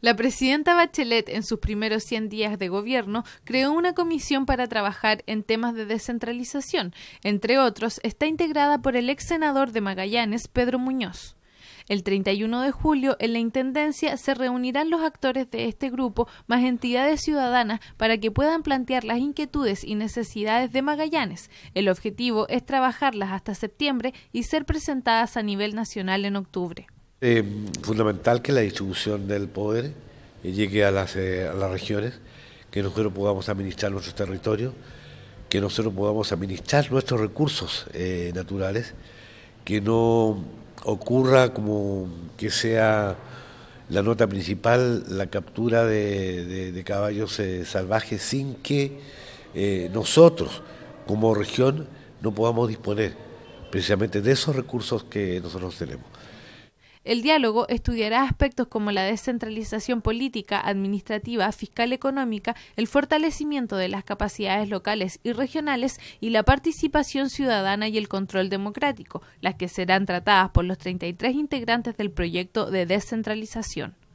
La presidenta Bachelet, en sus primeros 100 días de gobierno, creó una comisión para trabajar en temas de descentralización. Entre otros, está integrada por el ex senador de Magallanes, Pedro Muñoz. El 31 de julio, en la Intendencia, se reunirán los actores de este grupo, más entidades ciudadanas, para que puedan plantear las inquietudes y necesidades de Magallanes. El objetivo es trabajarlas hasta septiembre y ser presentadas a nivel nacional en octubre. Eh, fundamental que la distribución del poder eh, llegue eh, a las, regiones, que nosotros podamos administrar nuestros territorios, que nosotros podamos administrar nuestros recursos naturales, que no ocurra como que sea la nota principal la captura de, caballos salvajes sin que nosotros como región no podamos disponer precisamente de esos recursos que nosotros tenemos. El diálogo estudiará aspectos como la descentralización política, administrativa, fiscal económica, el fortalecimiento de las capacidades locales y regionales y la participación ciudadana y el control democrático, las que serán tratadas por los 33 integrantes del proyecto de descentralización.